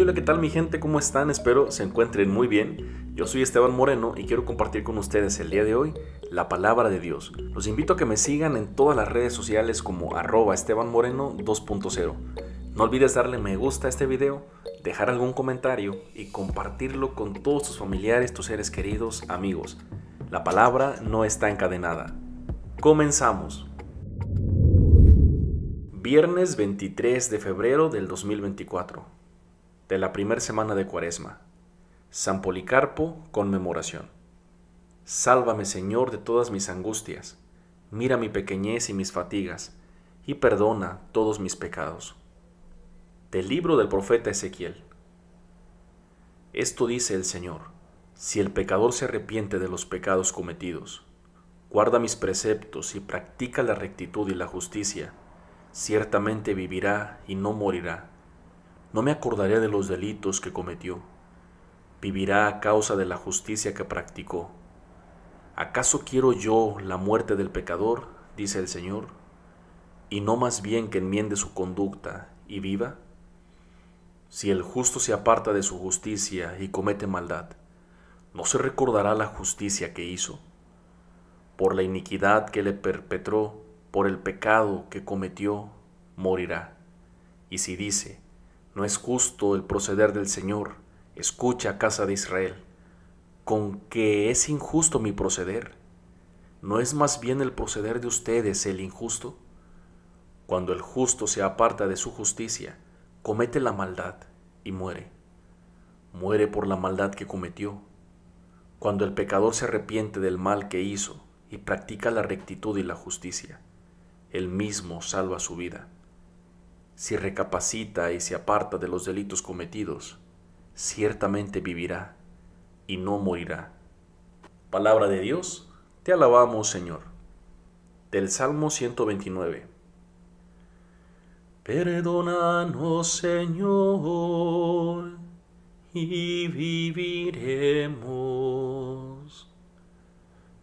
hola, ¿qué tal mi gente? ¿Cómo están? Espero se encuentren muy bien. Yo soy Esteban Moreno y quiero compartir con ustedes el día de hoy la palabra de Dios. Los invito a que me sigan en todas las redes sociales como arroba Esteban Moreno 2.0. No olvides darle me gusta a este video, dejar algún comentario y compartirlo con todos tus familiares, tus seres queridos, amigos. La palabra no está encadenada. Comenzamos. Viernes 23 de febrero del 2024 de la primera semana de Cuaresma. San Policarpo, conmemoración. Sálvame, Señor, de todas mis angustias. Mira mi pequeñez y mis fatigas, y perdona todos mis pecados. Del libro del profeta Ezequiel. Esto dice el Señor, si el pecador se arrepiente de los pecados cometidos, guarda mis preceptos y practica la rectitud y la justicia, ciertamente vivirá y no morirá no me acordaré de los delitos que cometió. Vivirá a causa de la justicia que practicó. ¿Acaso quiero yo la muerte del pecador? dice el Señor. ¿Y no más bien que enmiende su conducta y viva? Si el justo se aparta de su justicia y comete maldad, ¿no se recordará la justicia que hizo? Por la iniquidad que le perpetró, por el pecado que cometió, morirá. Y si dice, no es justo el proceder del Señor. Escucha, casa de Israel. Con que es injusto mi proceder. ¿No es más bien el proceder de ustedes el injusto? Cuando el justo se aparta de su justicia, comete la maldad y muere. Muere por la maldad que cometió. Cuando el pecador se arrepiente del mal que hizo y practica la rectitud y la justicia, él mismo salva su vida si recapacita y se aparta de los delitos cometidos, ciertamente vivirá y no morirá. Palabra de Dios, te alabamos Señor. Del Salmo 129. Perdónanos Señor y viviremos.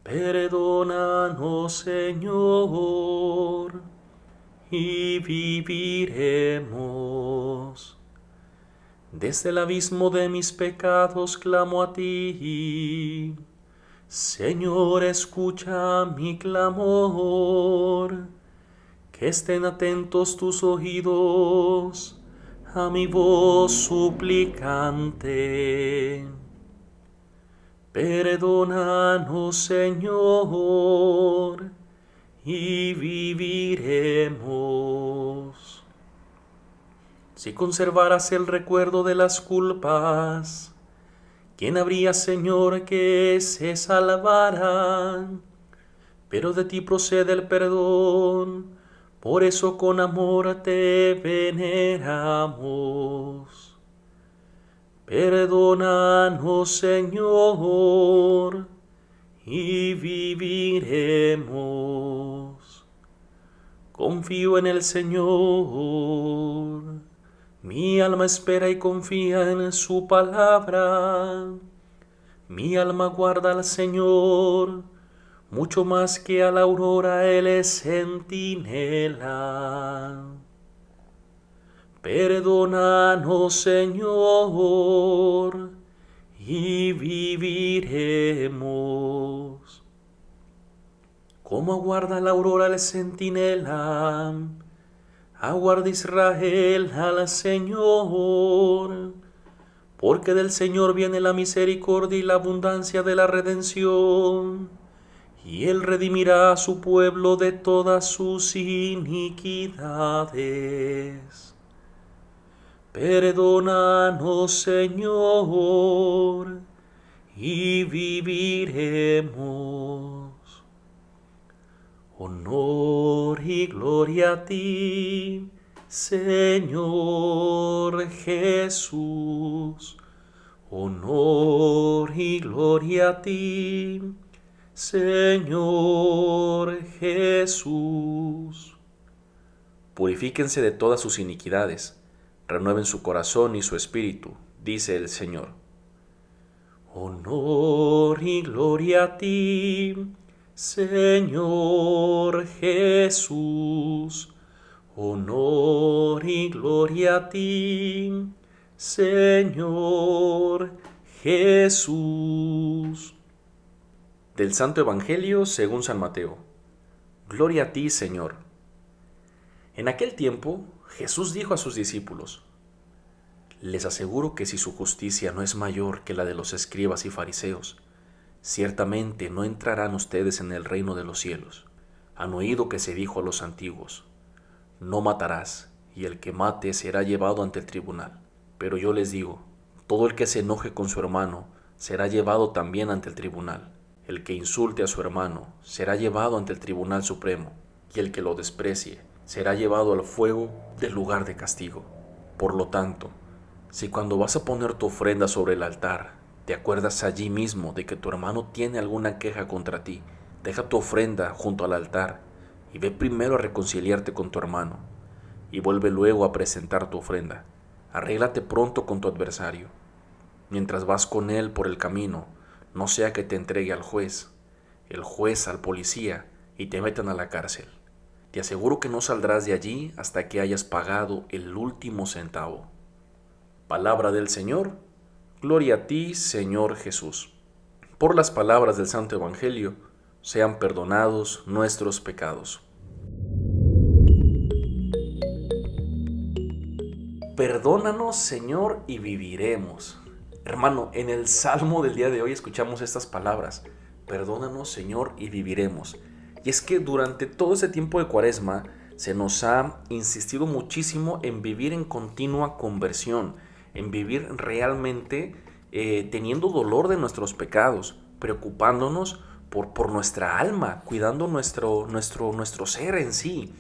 Perdónanos Señor y viviremos. Desde el abismo de mis pecados clamo a ti. Señor, escucha mi clamor. Que estén atentos tus oídos a mi voz suplicante. Perdónanos, Señor y viviremos. Si conservaras el recuerdo de las culpas, ¿quién habría, Señor, que se salvaran? Pero de ti procede el perdón, por eso con amor te veneramos. Perdónanos, Señor, y viviremos. Confío en el Señor. Mi alma espera y confía en su palabra. Mi alma guarda al Señor, mucho más que a la aurora Él es centinela. Perdónanos, Señor, y viviremos como aguarda la aurora el centinela, aguarda Israel al Señor, porque del Señor viene la misericordia y la abundancia de la redención, y Él redimirá a su pueblo de todas sus iniquidades. Perdónanos, Señor, y viviremos Honor y gloria a ti, Señor Jesús. Honor y gloria a ti, Señor Jesús. Purifíquense de todas sus iniquidades, renueven su corazón y su espíritu, dice el Señor. Honor y gloria a ti, Señor Jesús, honor y gloria a ti, Señor Jesús. Del Santo Evangelio según San Mateo. Gloria a ti, Señor. En aquel tiempo Jesús dijo a sus discípulos, Les aseguro que si su justicia no es mayor que la de los escribas y fariseos, Ciertamente no entrarán ustedes en el reino de los cielos. Han oído que se dijo a los antiguos, no matarás, y el que mate será llevado ante el tribunal. Pero yo les digo, todo el que se enoje con su hermano será llevado también ante el tribunal. El que insulte a su hermano será llevado ante el tribunal supremo, y el que lo desprecie será llevado al fuego del lugar de castigo. Por lo tanto, si cuando vas a poner tu ofrenda sobre el altar te acuerdas allí mismo de que tu hermano tiene alguna queja contra ti, deja tu ofrenda junto al altar y ve primero a reconciliarte con tu hermano, y vuelve luego a presentar tu ofrenda. Arréglate pronto con tu adversario. Mientras vas con él por el camino, no sea que te entregue al juez, el juez al policía y te metan a la cárcel. Te aseguro que no saldrás de allí hasta que hayas pagado el último centavo. Palabra del Señor Gloria a ti, Señor Jesús. Por las palabras del Santo Evangelio, sean perdonados nuestros pecados. Perdónanos, Señor, y viviremos. Hermano, en el Salmo del día de hoy escuchamos estas palabras. Perdónanos, Señor, y viviremos. Y es que durante todo ese tiempo de cuaresma se nos ha insistido muchísimo en vivir en continua conversión en vivir realmente eh, teniendo dolor de nuestros pecados, preocupándonos por, por nuestra alma, cuidando nuestro, nuestro, nuestro ser en sí.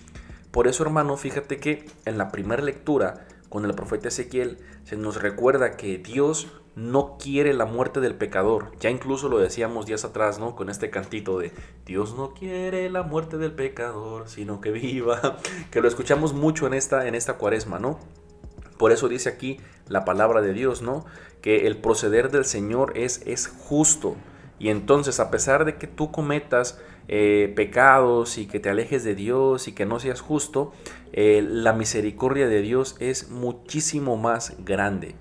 Por eso, hermano, fíjate que en la primera lectura con el profeta Ezequiel se nos recuerda que Dios no quiere la muerte del pecador. Ya incluso lo decíamos días atrás, ¿no? Con este cantito de Dios no quiere la muerte del pecador, sino que viva, que lo escuchamos mucho en esta en esta Cuaresma, ¿no? Por eso dice aquí la palabra de Dios, ¿no? Que el proceder del Señor es, es justo. Y entonces, a pesar de que tú cometas eh, pecados y que te alejes de Dios y que no seas justo, eh, la misericordia de Dios es muchísimo más grande.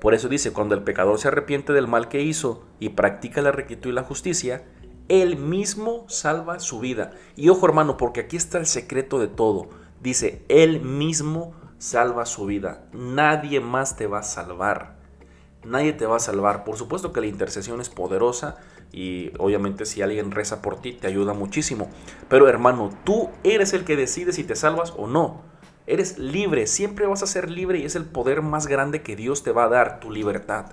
Por eso dice, cuando el pecador se arrepiente del mal que hizo y practica la rectitud y la justicia, él mismo salva su vida. Y ojo hermano, porque aquí está el secreto de todo. Dice, él mismo salva su vida. Nadie más te va a salvar. Nadie te va a salvar. Por supuesto que la intercesión es poderosa y obviamente si alguien reza por ti te ayuda muchísimo. Pero hermano, tú eres el que decide si te salvas o no. Eres libre, siempre vas a ser libre y es el poder más grande que Dios te va a dar, tu libertad.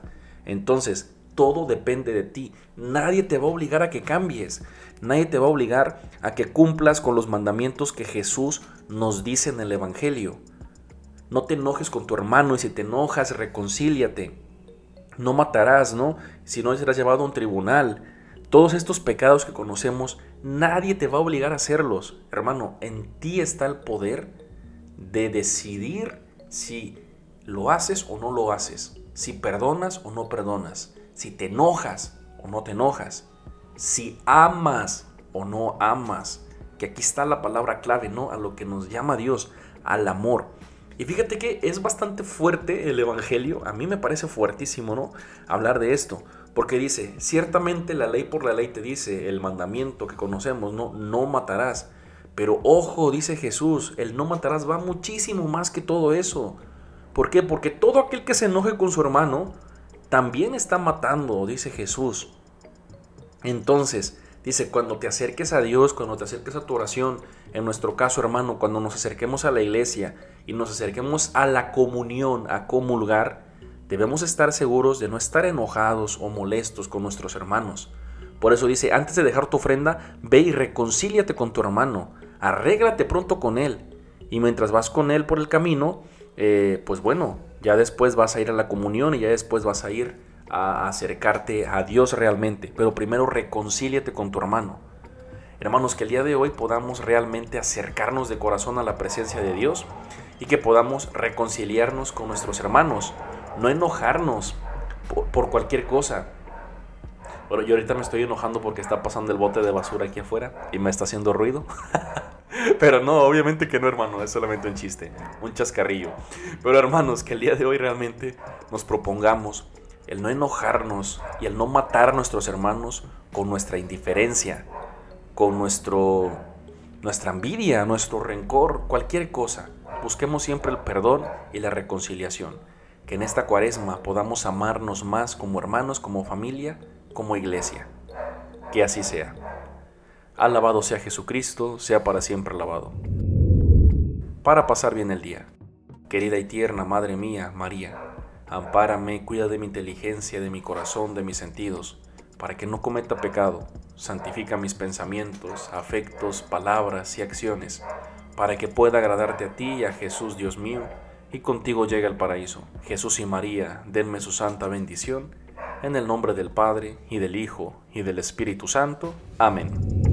Entonces, todo depende de ti. Nadie te va a obligar a que cambies. Nadie te va a obligar a que cumplas con los mandamientos que Jesús nos dice en el Evangelio no te enojes con tu hermano y si te enojas, reconcíliate. No matarás, ¿no? Si no serás llevado a un tribunal. Todos estos pecados que conocemos, nadie te va a obligar a hacerlos. Hermano, en ti está el poder de decidir si lo haces o no lo haces, si perdonas o no perdonas, si te enojas o no te enojas, si amas o no amas. Que aquí está la palabra clave, ¿no? A lo que nos llama Dios, al amor. Y fíjate que es bastante fuerte el Evangelio, a mí me parece fuertísimo, ¿no? Hablar de esto, porque dice, ciertamente la ley por la ley te dice, el mandamiento que conocemos, ¿no? No matarás. Pero ojo, dice Jesús, el no matarás va muchísimo más que todo eso. ¿Por qué? Porque todo aquel que se enoje con su hermano también está matando, dice Jesús. Entonces, dice, cuando te acerques a Dios, cuando te acerques a tu oración, en nuestro caso hermano, cuando nos acerquemos a la iglesia y nos acerquemos a la comunión, a comulgar, debemos estar seguros de no estar enojados o molestos con nuestros hermanos. Por eso dice, antes de dejar tu ofrenda, ve y reconcíliate con tu hermano, arréglate pronto con él. Y mientras vas con él por el camino, eh, pues bueno, ya después vas a ir a la comunión y ya después vas a ir a acercarte a Dios realmente. Pero primero reconcíliate con tu hermano. Hermanos, que el día de hoy podamos realmente acercarnos de corazón a la presencia de Dios y que podamos reconciliarnos con nuestros hermanos, no enojarnos por, cualquier cosa. Bueno, yo ahorita me estoy enojando porque está pasando el bote de basura aquí afuera y me está haciendo ruido. Pero no, obviamente que no, hermano, es solamente un chiste, un chascarrillo. Pero hermanos, que el día de hoy realmente nos propongamos el no enojarnos y el no matar a nuestros hermanos con nuestra indiferencia, con nuestro, nuestra envidia, nuestro rencor, cualquier cosa. Busquemos siempre el perdón y la reconciliación. Que en esta cuaresma podamos amarnos más como hermanos, como familia, como iglesia. Que así sea. Alabado sea Jesucristo, sea para siempre alabado. Para pasar bien el día. Querida y tierna Madre mía, María, ampárame, cuida de mi inteligencia, de mi corazón, de mis sentidos para que no cometa pecado. Santifica mis pensamientos, afectos, palabras y acciones, para que pueda agradarte a ti y a Jesús Dios mío, y contigo llegue al paraíso. Jesús y María, denme su santa bendición, en el nombre del Padre, y del Hijo, y del Espíritu Santo. Amén.